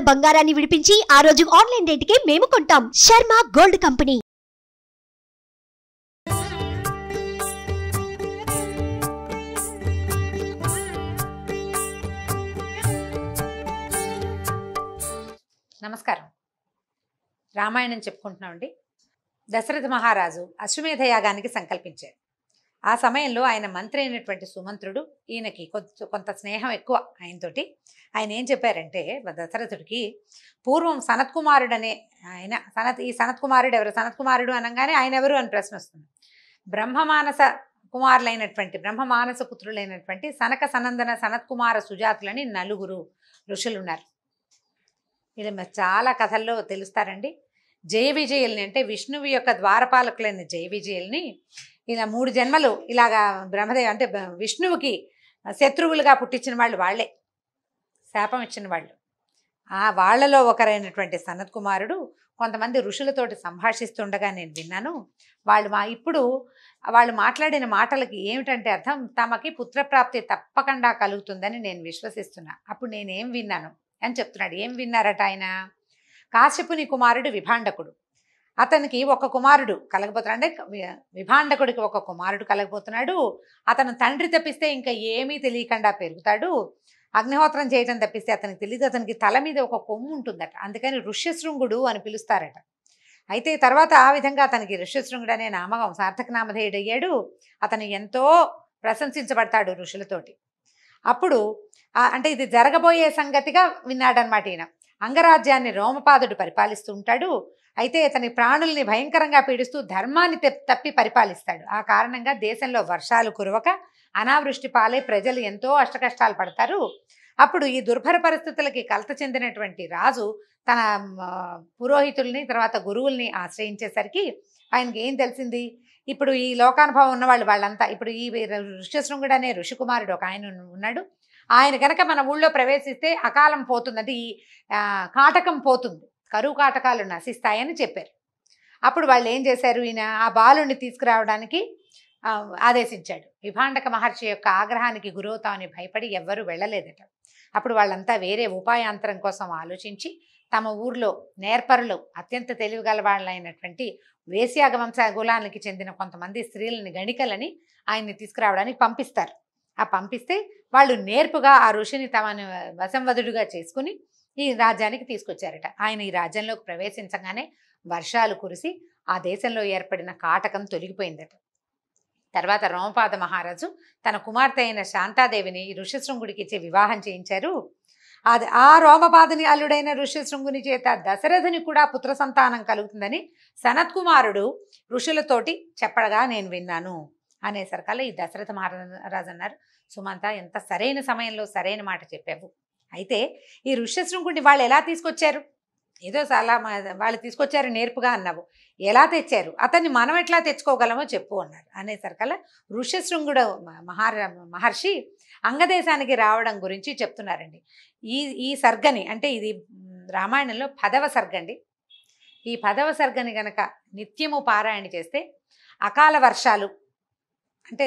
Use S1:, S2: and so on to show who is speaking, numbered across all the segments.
S1: ఉన్న బంగారాన్ని విడిపించి ఆ రోజు ఆన్లైన్ కి మేము కొంటాం శర్మ గోల్డ్ కంపెనీ నమస్కారం రామాయణం చెప్పుకుంటున్నామండి దశరథ మహారాజు అశ్వమేధ యాగానికి సంకల్పించారు ఆ సమయంలో ఆయన మంత్రి అయినటువంటి సుమంత్రుడు ఈయనకి కొంచెం కొంత స్నేహం ఎక్కువ ఆయనతోటి ఆయన ఏం చెప్పారంటే దశరథుడికి పూర్వం సనత్ కుమారుడనే ఆయన సనత్ ఈ సనత్ కుమారుడు ఎవరు సనత్ కుమారుడు అనగానే ఆయన ఎవరు అని ప్రశ్న వస్తుంది బ్రహ్మమానస కుమారులైనటువంటి బ్రహ్మమానస పుత్రులైనటువంటి సనక సనందన సనత్ కుమార సుజాతులని నలుగురు ఋషులు ఉన్నారు వీళ్ళు చాలా కథల్లో తెలుస్తారండి జయ విజయుల్ని అంటే విష్ణువు యొక్క ద్వారపాలకులైన జయ విజయుల్ని ఇలా మూడు జన్మలు ఇలాగా బ్రహ్మదేవి అంటే విష్ణువుకి శత్రువులుగా పుట్టించిన వాళ్ళు వాళ్లే శాపం ఇచ్చిన వాళ్ళు ఆ వాళ్లలో ఒకరైనటువంటి సనత్ కుమారుడు కొంతమంది ఋషులతోటి సంభాషిస్తుండగా నేను విన్నాను వాళ్ళు మా ఇప్పుడు వాళ్ళు మాట్లాడిన మాటలకి ఏమిటంటే అర్థం తమకి పుత్రప్రాప్తి తప్పకుండా కలుగుతుందని నేను విశ్వసిస్తున్నా అప్పుడు నేనేం విన్నాను అని చెప్తున్నాడు ఏం విన్నారట ఆయన కాశ్యపుని కుమారుడు విభాండకుడు అతనికి ఒక కుమారుడు కలగబోతున్నాడు అంటే విభాండకుడికి ఒక కుమారుడు కలగబోతున్నాడు అతను తండ్రి తప్పిస్తే ఇంకా ఏమీ తెలియకుండా పెరుగుతాడు అగ్నిహోత్రం చేయటం తప్పిస్తే అతనికి తెలియదు అతనికి తల మీద ఒక కొమ్ము ఉంటుందట అందుకని ఋష్యశృంగుడు అని పిలుస్తారట అయితే తర్వాత ఆ విధంగా అతనికి ఋష్యశృంగుడు అనే నామకం సార్థక నామధేయుడయ్యాడు అతను ఎంతో ప్రశంసించబడతాడు ఋషులతోటి అప్పుడు అంటే ఇది జరగబోయే సంగతిగా విన్నాడనమాట ఈయన అంగరాజ్యాన్ని రోమపాదుడు పరిపాలిస్తూ ఉంటాడు అయితే అతని ప్రాణుల్ని భయంకరంగా పీడిస్తూ ధర్మాన్ని తప్పి పరిపాలిస్తాడు ఆ కారణంగా దేశంలో వర్షాలు కురవక అనావృష్టి పాలై ప్రజలు ఎంతో అష్టకష్టాలు పడతారు అప్పుడు ఈ దుర్భర పరిస్థితులకి కలత చెందినటువంటి రాజు తన పురోహితుల్ని తర్వాత గురువుల్ని ఆశ్రయించేసరికి ఆయనకి ఏం తెలిసింది ఇప్పుడు ఈ లోకానుభవం ఉన్నవాళ్ళు వాళ్ళంతా ఇప్పుడు ఈ ఋష్యశృంగుడు అనే ఋషికుమారుడు ఒక ఆయన ఉన్నాడు ఆయన కనుక మన ఊళ్ళో ప్రవేశిస్తే అకాలం పోతుంది అది కాటకం పోతుంది కరువు కాటకాలు నశిస్తాయని చెప్పారు అప్పుడు వాళ్ళు ఏం చేశారు ఈయన ఆ బాలుని తీసుకురావడానికి ఆదేశించాడు విభాండక మహర్షి యొక్క ఆగ్రహానికి గురవుతామని భయపడి ఎవ్వరూ వెళ్ళలేదట అప్పుడు వాళ్ళంతా వేరే ఉపాయాంతరం కోసం ఆలోచించి తమ ఊర్లో నేర్పరులు అత్యంత తెలివి గలవాళ్ళైనటువంటి వేశ్యాగ వంశ కులానికి చెందిన కొంతమంది స్త్రీలని గణికలని ఆయన్ని తీసుకురావడానికి పంపిస్తారు ఆ పంపిస్తే వాళ్ళు నేర్పుగా ఆ ఋషిని తమను వశంవధుడుగా చేసుకుని ఈ రాజ్యానికి తీసుకొచ్చారట ఆయన ఈ రాజ్యంలోకి ప్రవేశించగానే వర్షాలు కురిసి ఆ దేశంలో ఏర్పడిన కాటకం తొలగిపోయిందట తర్వాత రోమపాద మహారాజు తన కుమార్తె అయిన శాంతాదేవిని ఋషిశృంగుడికి ఇచ్చి వివాహం చేయించారు అది ఆ రోమపాదని అల్లుడైన ఋషిశృంగుని చేత దశరథుని కూడా పుత్ర సంతానం కలుగుతుందని సనత్కుమారుడు ఋషులతోటి చెప్పడగా నేను విన్నాను అనేసరికల్లా ఈ దశరథ మహారాజు అన్నారు సుమంత ఎంత సరైన సమయంలో సరైన మాట చెప్పావు అయితే ఈ ఋష్యశృంగుడిని వాళ్ళు ఎలా తీసుకొచ్చారు ఏదో చాలా వాళ్ళు తీసుకొచ్చారు నేర్పుగా అన్నావు ఎలా తెచ్చారు అతన్ని మనం ఎట్లా తెచ్చుకోగలమో చెప్పు అన్నారు అనేసరికల్లా ఋష్యశృంగుడు మహార మహర్షి అంగదేశానికి రావడం గురించి చెప్తున్నారండి ఈ ఈ సర్గని అంటే ఇది రామాయణంలో పదవ సర్గండి ఈ పదవ సర్గని గనక నిత్యము పారాయణ చేస్తే అకాల వర్షాలు అంటే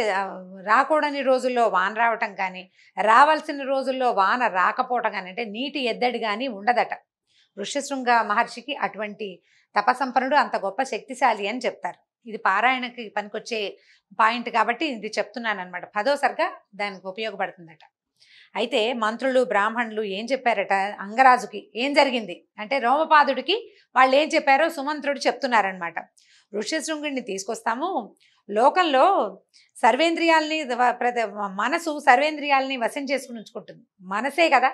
S1: రాకూడని రోజుల్లో వాన రావటం కానీ రావాల్సిన రోజుల్లో వాన రాకపోవటం కానీ అంటే నీటి ఎద్దడి కానీ ఉండదట ఋష్యశృంగ మహర్షికి అటువంటి తపసంపన్నుడు అంత గొప్ప శక్తిశాలి అని చెప్తారు ఇది పారాయణకి పనికొచ్చే పాయింట్ కాబట్టి ఇది చెప్తున్నాను అనమాట పదోసరిగా దానికి ఉపయోగపడుతుందట అయితే మంత్రులు బ్రాహ్మణులు ఏం చెప్పారట అంగరాజుకి ఏం జరిగింది అంటే రోమపాదుడికి వాళ్ళు ఏం చెప్పారో సుమంత్రుడు చెప్తున్నారనమాట ఋష్యశృంగుడిని తీసుకొస్తాము లోకంలో సర్వేంద్రియాలని మనసు సర్వేంద్రియాలని వశం చేసుకుని ఉంచుకుంటుంది మనసే కదా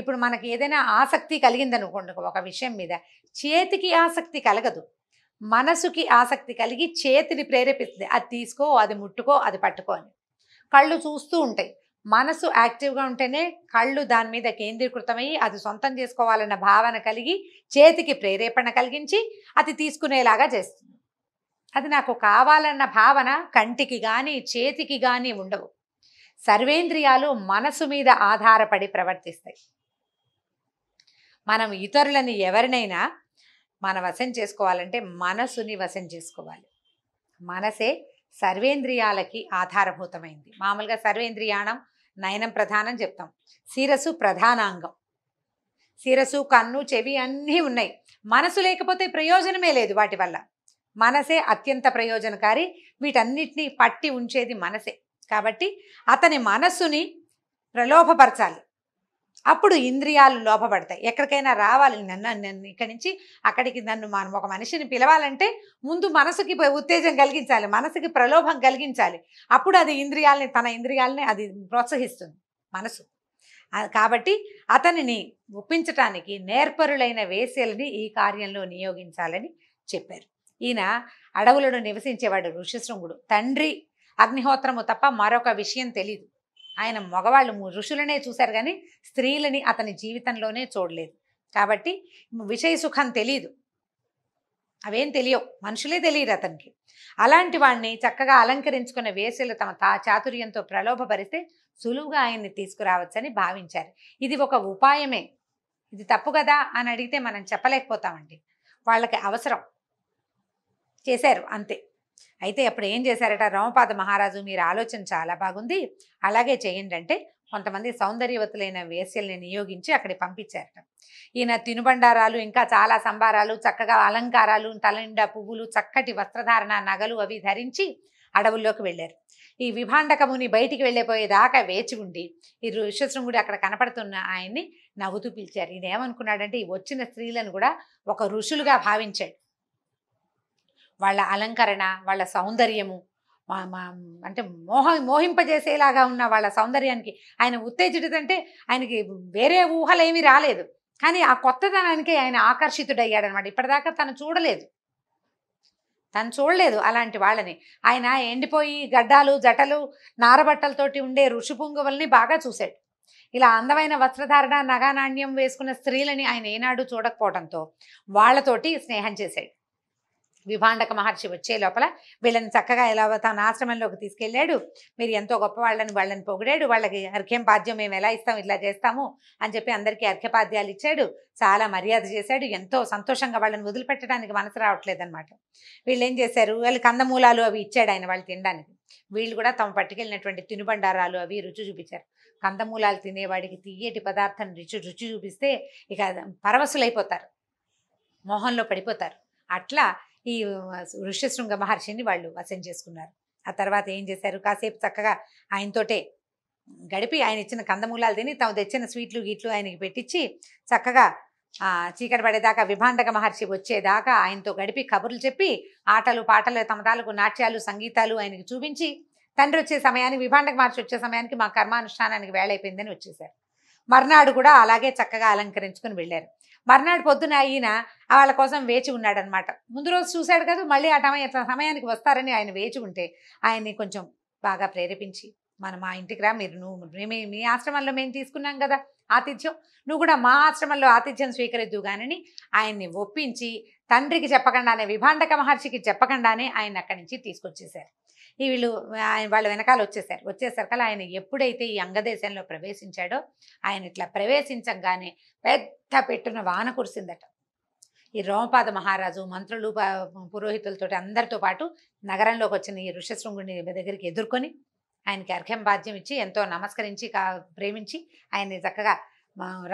S1: ఇప్పుడు మనకి ఏదైనా ఆసక్తి కలిగింది అనుకోండి ఒక విషయం మీద చేతికి ఆసక్తి కలగదు మనసుకి ఆసక్తి కలిగి చేతిని ప్రేరేపిస్తుంది అది తీసుకో అది ముట్టుకో అది పట్టుకో అని కళ్ళు చూస్తూ ఉంటాయి మనసు యాక్టివ్గా ఉంటేనే కళ్ళు దాని మీద కేంద్రీకృతమయ్యి అది సొంతం చేసుకోవాలన్న భావన కలిగి చేతికి ప్రేరేపణ కలిగించి అది తీసుకునేలాగా చేస్తుంది అది నాకు కావాలన్న భావన కంటికి కానీ చేతికి కానీ ఉండవు సర్వేంద్రియాలు మనసు మీద ఆధారపడి ప్రవర్తిస్తాయి మనం ఇతరులని ఎవరినైనా మన వశం చేసుకోవాలంటే మనసుని వశం చేసుకోవాలి మనసే సర్వేంద్రియాలకి ఆధారభూతమైంది మామూలుగా సర్వేంద్రియాణం నయనం ప్రధానం చెప్తాం శిరసు ప్రధానాంగం శిరసు కన్ను చెవి అన్నీ ఉన్నాయి మనసు లేకపోతే ప్రయోజనమే లేదు వాటి వల్ల మనసే అత్యంత ప్రయోజనకారి వీటన్నిటినీ పట్టి ఉంచేది మనసే కాబట్టి అతని మనస్సుని ప్రలోభపరచాలి అప్పుడు ఇంద్రియాలు లోపబడతాయి ఎక్కడికైనా రావాలి నన్ను నన్ను ఇక్కడి నుంచి అక్కడికి నన్ను మనం ఒక మనిషిని పిలవాలంటే ముందు మనసుకి ఉత్తేజం కలిగించాలి మనసుకి ప్రలోభం కలిగించాలి అప్పుడు అది ఇంద్రియాలని తన ఇంద్రియాలని అది ప్రోత్సహిస్తుంది మనసు కాబట్టి అతనిని ఒప్పించటానికి నేర్పరులైన వేసేలని ఈ కార్యంలో నియోగించాలని చెప్పారు ఈయన అడవులను నివసించేవాడు ఋషిశృంగుడు తండ్రి అగ్నిహోత్రము తప్ప మరొక విషయం తెలియదు ఆయన మగవాళ్ళు ఋషులనే చూశారు కానీ స్త్రీలని అతని జీవితంలోనే చూడలేదు కాబట్టి విషయ సుఖం తెలియదు అవేం తెలియవు మనుషులే తెలియరు అతనికి అలాంటి వాడిని చక్కగా అలంకరించుకున్న వేసులు తమ తా చాతుర్యంతో ప్రలోభపరిస్తే సులువుగా ఆయన్ని తీసుకురావచ్చని భావించారు ఇది ఒక ఉపాయమే ఇది తప్పు కదా అని అడిగితే మనం చెప్పలేకపోతామండి వాళ్ళకి అవసరం చేశారు అంతే అయితే అప్పుడు ఏం చేశారట రామపాద మహారాజు మీరు ఆలోచన చాలా బాగుంది అలాగే చేయండి అంటే కొంతమంది సౌందర్యవతులైన వేస్యల్ని నియోగించి అక్కడ పంపించారట ఈయన తినుబండారాలు ఇంకా చాలా సంబారాలు చక్కగా అలంకారాలు తలనిండా పువ్వులు చక్కటి వస్త్రధారణ నగలు అవి ధరించి అడవుల్లోకి వెళ్ళారు ఈ విభాండకముని బయటికి వెళ్ళిపోయేదాకా వేచి ఉండి ఈ ఋష్యశృంగుడు అక్కడ కనపడుతున్న ఆయన్ని నవ్వుతూ పిలిచారు ఈయన ఏమనుకున్నాడంటే ఈ వచ్చిన స్త్రీలను కూడా ఒక ఋషులుగా భావించాడు వాళ్ళ అలంకరణ వాళ్ళ సౌందర్యము అంటే మోహ మోహింపజేసేలాగా ఉన్న వాళ్ళ సౌందర్యానికి ఆయన ఉత్తేజితుడంటే ఆయనకి వేరే ఊహలు ఏమీ రాలేదు కానీ ఆ కొత్తదనానికి ఆయన ఆకర్షితుడయ్యాడనమాట ఇప్పటిదాకా తను చూడలేదు తను చూడలేదు అలాంటి వాళ్ళని ఆయన ఎండిపోయి గడ్డాలు జటలు నారబట్టలతోటి ఉండే ఋషిపుంగువల్ని బాగా చూశాడు ఇలా అందమైన వస్త్రధారణ నగానాణ్యం వేసుకున్న స్త్రీలని ఆయన ఏనాడు చూడకపోవడంతో వాళ్ళతోటి స్నేహం చేశాడు విభాండక మహర్షి వచ్చే లోపల వీళ్ళని చక్కగా ఎలా తన ఆశ్రమంలోకి తీసుకెళ్ళాడు మీరు ఎంతో గొప్ప వాళ్ళని వాళ్ళని పొగిడాడు వాళ్ళకి అర్ఘ్యం పాద్యం మేము ఎలా ఇస్తాం ఇట్లా చేస్తాము అని చెప్పి అందరికీ అర్ఘ్యపాద్యాలు ఇచ్చాడు చాలా మర్యాద చేశాడు ఎంతో సంతోషంగా వాళ్ళని వదిలిపెట్టడానికి మనసు రావట్లేదు అనమాట వీళ్ళు ఏం చేశారు వాళ్ళు కందమూలాలు అవి ఇచ్చాడు ఆయన వాళ్ళు తినడానికి వీళ్ళు కూడా తమ పట్టుకెళ్ళినటువంటి తినుబండారాలు అవి రుచి చూపించారు కందమూలాలు తినేవాడికి తీయటి పదార్థాన్ని రుచి రుచి చూపిస్తే ఇక పరవశులైపోతారు మోహంలో పడిపోతారు అట్లా ఈ ఋష్యశృంగ మహర్షిని వాళ్ళు వశం చేసుకున్నారు ఆ తర్వాత ఏం చేశారు కాసేపు చక్కగా ఆయనతోటే గడిపి ఆయన ఇచ్చిన కందమూలాలు తిని తమ తెచ్చిన స్వీట్లు గీట్లు ఆయనకి పెట్టించి చక్కగా చీకటి పడేదాకా విభాండక మహర్షి వచ్చేదాకా ఆయనతో గడిపి కబుర్లు చెప్పి ఆటలు పాటలు తమ తాలకు నాట్యాలు సంగీతాలు ఆయనకి చూపించి తండ్రి వచ్చే సమయానికి విభాండక మహర్షి వచ్చే సమయానికి మా కర్మానుష్ఠానానికి వేళైపోయిందని వచ్చేసారు మర్నాడు కూడా అలాగే చక్కగా అలంకరించుకుని వెళ్ళారు మర్నాడు పొద్దున ఈయన వాళ్ళ కోసం వేచి ఉన్నాడనమాట ముందు రోజు చూశాడు కదా మళ్ళీ ఆ టమయ సమయానికి వస్తారని ఆయన వేచి ఉంటే ఆయన్ని కొంచెం బాగా ప్రేరేపించి మన మా ఇంటికి రా మీరు నువ్వు మేమే మీ ఆశ్రమంలో మేము తీసుకున్నాం కదా ఆతిథ్యం నువ్వు కూడా మా ఆశ్రమంలో ఆతిథ్యం కానీ ఆయన్ని ఒప్పించి తండ్రికి చెప్పకుండానే విభాండక మహర్షికి చెప్పకుండానే ఆయన అక్కడి నుంచి తీసుకొచ్చేశారు ఈ వీళ్ళు ఆయన వాళ్ళ వెనకాల వచ్చేసారు వచ్చేసరికల్లా ఆయన ఎప్పుడైతే ఈ అంగదేశంలో ప్రవేశించాడో ఆయన ఇట్లా ప్రవేశించగానే పెద్ద పెట్టున వాన కురిసిందట ఈ రోమపాద మహారాజు మంత్రులు పురోహితులతో అందరితో పాటు నగరంలోకి వచ్చిన ఈ ఋషశృంగుని దగ్గరికి ఎదుర్కొని ఆయనకి అర్ఘ్యం బాధ్యం ఇచ్చి ఎంతో నమస్కరించి ప్రేమించి ఆయన్ని చక్కగా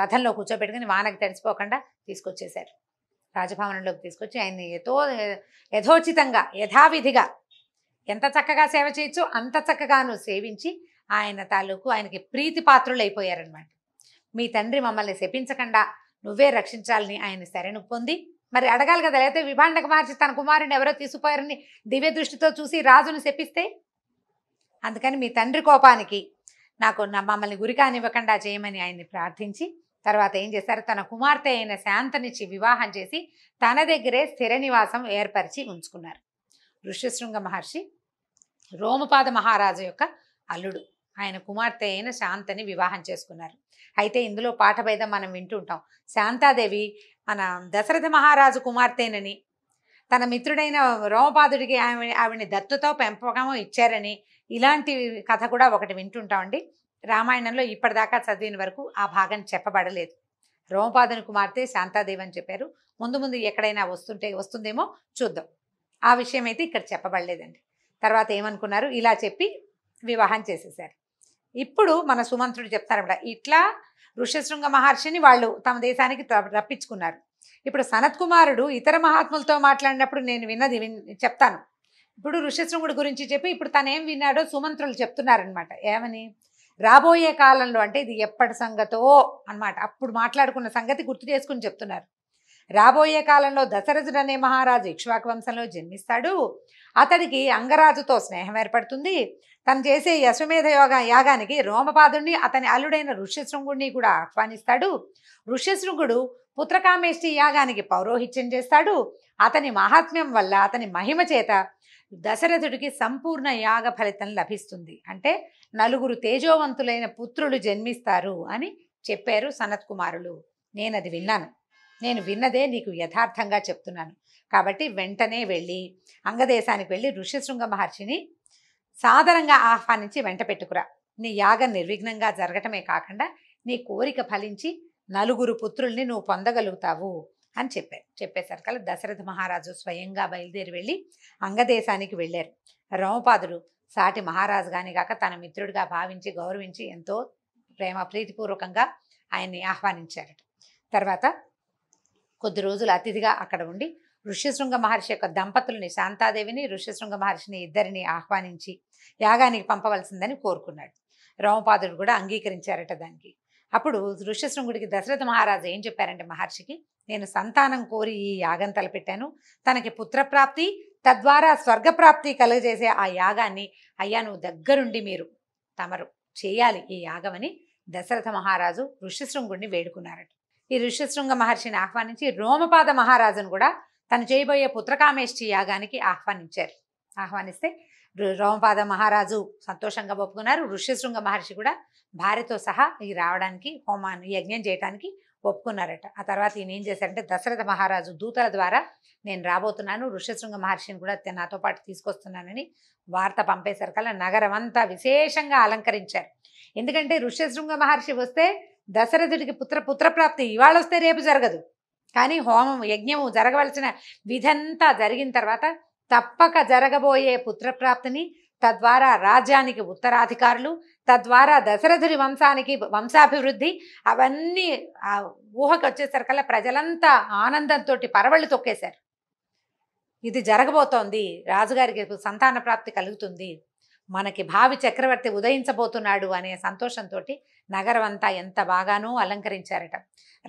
S1: రథంలో కూర్చోబెట్టుకుని వానకి తడిసిపోకుండా తీసుకొచ్చేశారు రాజభవనంలోకి తీసుకొచ్చి ఆయన్ని ఎతో యథోచితంగా యథావిధిగా ఎంత చక్కగా సేవ చేయొచ్చో అంత చక్కగాను సేవించి ఆయన తాలూకు ఆయనకి ప్రీతిపాత్రులు అయిపోయారనమాట మీ తండ్రి మమ్మల్ని శపించకుండా నువ్వే రక్షించాలని ఆయన సరైన పొంది మరి అడగాలి కదా లేకపోతే విభాండకు మార్చి తన కుమారుని ఎవరో తీసుకుపోయారని దివ్య దృష్టితో చూసి రాజును శపిస్తే అందుకని మీ తండ్రి కోపానికి నాకు నా మమ్మల్ని గురి కానివ్వకుండా చేయమని ఆయన్ని ప్రార్థించి తర్వాత ఏం చేశారు తన కుమార్తె అయిన శాంతనిచ్చి వివాహం చేసి తన దగ్గరే స్థిర నివాసం ఏర్పరిచి ఉంచుకున్నారు ఋష్యశృంగ మహర్షి రోమపాద మహారాజు యొక్క అల్లుడు ఆయన కుమార్తె అయిన శాంతని వివాహం చేసుకున్నారు అయితే ఇందులో భేదం మనం వింటుంటాం శాంతాదేవి మన దశరథ మహారాజు కుమార్తెనని తన మిత్రుడైన రోమపాదుడికి ఆమె ఆవిడని దత్తుతో పెంపకం ఇచ్చారని ఇలాంటి కథ కూడా ఒకటి వింటుంటామండి రామాయణంలో ఇప్పటిదాకా చదివిన వరకు ఆ భాగం చెప్పబడలేదు రోమపాదుని కుమార్తె శాంతాదేవి అని చెప్పారు ముందు ముందు ఎక్కడైనా వస్తుంటే వస్తుందేమో చూద్దాం ఆ విషయం అయితే ఇక్కడ చెప్పబడలేదండి తర్వాత ఏమనుకున్నారు ఇలా చెప్పి వివాహం చేసేసారు ఇప్పుడు మన సుమంత్రుడు చెప్తారన్నమాట ఇట్లా ఋష్యశృంగ మహర్షిని వాళ్ళు తమ దేశానికి రప్పించుకున్నారు ఇప్పుడు సనత్ కుమారుడు ఇతర మహాత్ములతో మాట్లాడినప్పుడు నేను విన్నది చెప్తాను ఇప్పుడు ఋష్యశృంగుడి గురించి చెప్పి ఇప్పుడు తను ఏం విన్నాడో సుమంత్రులు చెప్తున్నారనమాట ఏమని రాబోయే కాలంలో అంటే ఇది ఎప్పటి సంగతో అనమాట అప్పుడు మాట్లాడుకున్న సంగతి గుర్తు చేసుకుని చెప్తున్నారు రాబోయే కాలంలో దశరథుడు అనే మహారాజు ఇక్ష్వాకు వంశంలో జన్మిస్తాడు అతడికి అంగరాజుతో స్నేహం ఏర్పడుతుంది తను చేసే యశ్వమేధ యోగ యాగానికి రోమపాదుణ్ణి అతని అల్లుడైన ఋష్యశృంగుడిని కూడా ఆహ్వానిస్తాడు ఋష్యశృంగుడు పుత్రకామేష్టి యాగానికి పౌరోహిత్యం చేస్తాడు అతని మహాత్మ్యం వల్ల అతని మహిమ చేత దశరథుడికి సంపూర్ణ యాగ ఫలితం లభిస్తుంది అంటే నలుగురు తేజోవంతులైన పుత్రులు జన్మిస్తారు అని చెప్పారు సనత్ కుమారులు నేను అది విన్నాను నేను విన్నదే నీకు యథార్థంగా చెప్తున్నాను కాబట్టి వెంటనే వెళ్ళి అంగదేశానికి వెళ్ళి ఋష్యశృంగ మహర్షిని సాదరంగా ఆహ్వానించి వెంట పెట్టుకురా నీ యాగం నిర్విఘ్నంగా జరగటమే కాకుండా నీ కోరిక ఫలించి నలుగురు పుత్రుల్ని నువ్వు పొందగలుగుతావు అని చెప్పారు చెప్పేసరికల్లా దశరథ మహారాజు స్వయంగా బయలుదేరి వెళ్ళి అంగదేశానికి వెళ్ళారు రోమపాదుడు సాటి మహారాజు గాని కాక తన మిత్రుడిగా భావించి గౌరవించి ఎంతో ప్రేమ ప్రీతిపూర్వకంగా ఆయన్ని ఆహ్వానించారట తర్వాత కొద్ది రోజులు అతిథిగా అక్కడ ఉండి ఋష్యశృంగ మహర్షి యొక్క దంపతుల్ని శాంతాదేవిని ఋష్యశృంగ మహర్షిని ఇద్దరిని ఆహ్వానించి యాగానికి పంపవలసిందని కోరుకున్నాడు రోమపాదుడు కూడా అంగీకరించారట దానికి అప్పుడు ఋష్యశృంగుడికి దశరథ మహారాజు ఏం చెప్పారంటే మహర్షికి నేను సంతానం కోరి ఈ యాగం తలపెట్టాను తనకి పుత్రప్రాప్తి తద్వారా స్వర్గప్రాప్తి కలుగజేసే ఆ యాగాన్ని అయ్యా నువ్వు దగ్గరుండి మీరు తమరు చేయాలి ఈ యాగమని దశరథ మహారాజు ఋష్యశృంగుడిని వేడుకున్నారట ఈ ఋష్యశృంగ మహర్షిని ఆహ్వానించి రోమపాద మహారాజును కూడా తను చేయబోయే పుత్రకామేష్టి యాగానికి ఆహ్వానించారు ఆహ్వానిస్తే రోమపాద మహారాజు సంతోషంగా ఒప్పుకున్నారు ఋష్యశృంగ మహర్షి కూడా భార్యతో సహా ఈ రావడానికి హోమాన్ని యజ్ఞం చేయడానికి ఒప్పుకున్నారట ఆ తర్వాత ఈయన ఏం చేశారంటే దశరథ మహారాజు దూతల ద్వారా నేను రాబోతున్నాను ఋష్యశృంగ మహర్షిని కూడా నాతో పాటు తీసుకొస్తున్నానని వార్త పంపేశారు కల్లా నగరం అంతా విశేషంగా అలంకరించారు ఎందుకంటే ఋష్యశృంగ మహర్షి వస్తే దశరథుడికి పుత్ర పుత్రప్రాప్తి ఇవాళ వస్తే రేపు జరగదు కానీ హోమం యజ్ఞము జరగవలసిన విధంతా జరిగిన తర్వాత తప్పక జరగబోయే పుత్రప్రాప్తిని తద్వారా రాజ్యానికి ఉత్తరాధికారులు తద్వారా దశరథుడి వంశానికి వంశాభివృద్ధి అవన్నీ ఆ ఊహకు వచ్చేసరికల్లా ప్రజలంతా ఆనందంతో పరవళ్ళు తొక్కేశారు ఇది జరగబోతోంది రాజుగారికి సంతాన ప్రాప్తి కలుగుతుంది మనకి భావి చక్రవర్తి ఉదయించబోతున్నాడు అనే సంతోషంతో నగరమంతా ఎంత బాగానో అలంకరించారట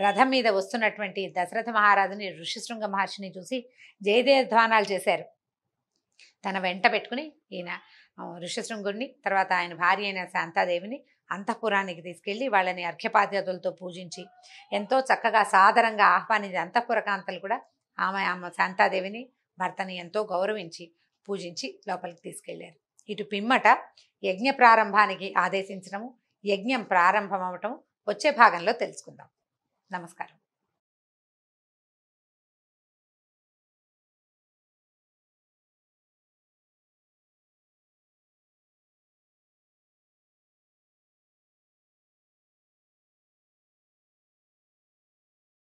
S1: రథం మీద వస్తున్నటువంటి దశరథ మహారాజుని ఋషిశృంగ మహర్షిని చూసి జయదేధ్వానాలు చేశారు తన వెంట పెట్టుకుని ఈయన ఋషిశృంగుడిని తర్వాత ఆయన భార్య అయిన శాంతాదేవిని అంతఃపురానికి తీసుకెళ్ళి వాళ్ళని అర్ఘ్యపాద్యతులతో పూజించి ఎంతో చక్కగా సాదరంగా ఆహ్వానించి అంతఃపురకాంతలు కూడా ఆమె ఆమె శాంతాదేవిని భర్తని ఎంతో గౌరవించి పూజించి లోపలికి తీసుకెళ్లారు ఇటు పిమ్మట యజ్ఞ ప్రారంభానికి ఆదేశించడము యజ్ఞం ప్రారంభమవటం వచ్చే భాగంలో తెలుసుకుందాం నమస్కారం